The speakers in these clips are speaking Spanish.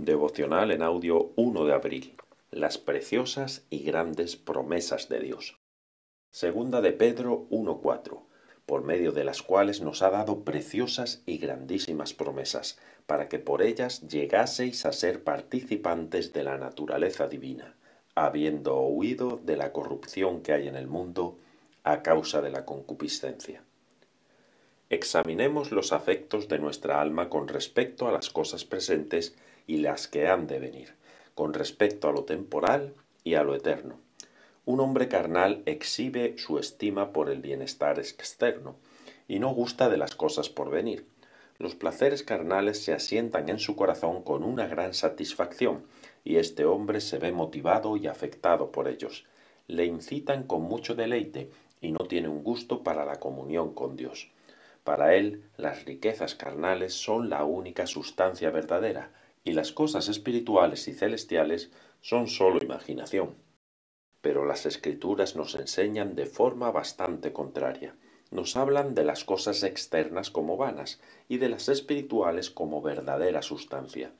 Devocional en audio 1 de abril. Las preciosas y grandes promesas de Dios. Segunda de Pedro 1.4, por medio de las cuales nos ha dado preciosas y grandísimas promesas, para que por ellas llegaseis a ser participantes de la naturaleza divina, habiendo huido de la corrupción que hay en el mundo a causa de la concupiscencia. Examinemos los afectos de nuestra alma con respecto a las cosas presentes y las que han de venir, con respecto a lo temporal y a lo eterno. Un hombre carnal exhibe su estima por el bienestar externo y no gusta de las cosas por venir. Los placeres carnales se asientan en su corazón con una gran satisfacción y este hombre se ve motivado y afectado por ellos. Le incitan con mucho deleite y no tiene un gusto para la comunión con Dios. Para él, las riquezas carnales son la única sustancia verdadera, y las cosas espirituales y celestiales son sólo imaginación. Pero las escrituras nos enseñan de forma bastante contraria. Nos hablan de las cosas externas como vanas y de las espirituales como verdadera sustancia.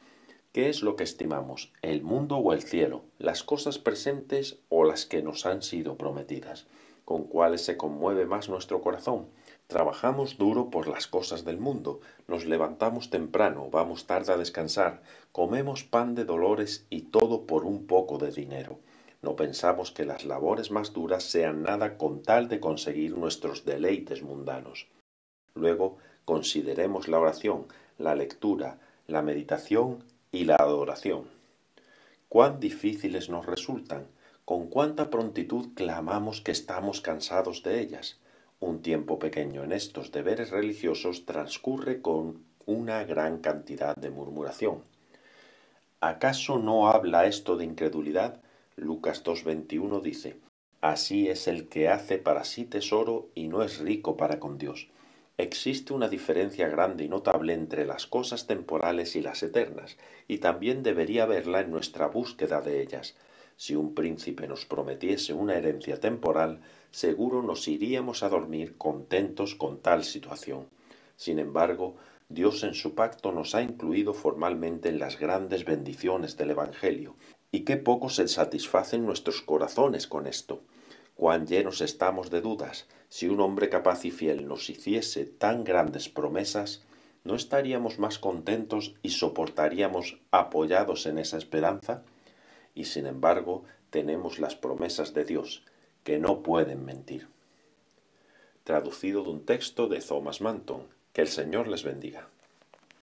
¿Qué es lo que estimamos? ¿El mundo o el cielo? ¿Las cosas presentes o las que nos han sido prometidas? con cuales se conmueve más nuestro corazón. Trabajamos duro por las cosas del mundo, nos levantamos temprano, vamos tarde a descansar, comemos pan de dolores y todo por un poco de dinero. No pensamos que las labores más duras sean nada con tal de conseguir nuestros deleites mundanos. Luego consideremos la oración, la lectura, la meditación y la adoración. Cuán difíciles nos resultan, con cuánta prontitud clamamos que estamos cansados de ellas. Un tiempo pequeño en estos deberes religiosos transcurre con una gran cantidad de murmuración. ¿Acaso no habla esto de incredulidad? Lucas 2.21 dice, Así es el que hace para sí tesoro y no es rico para con Dios. Existe una diferencia grande y notable entre las cosas temporales y las eternas, y también debería verla en nuestra búsqueda de ellas. Si un príncipe nos prometiese una herencia temporal, seguro nos iríamos a dormir contentos con tal situación. Sin embargo, Dios en su pacto nos ha incluido formalmente en las grandes bendiciones del Evangelio, y qué poco se satisfacen nuestros corazones con esto. Cuán llenos estamos de dudas. Si un hombre capaz y fiel nos hiciese tan grandes promesas, ¿no estaríamos más contentos y soportaríamos apoyados en esa esperanza? y sin embargo tenemos las promesas de Dios, que no pueden mentir. Traducido de un texto de Thomas Manton. Que el Señor les bendiga.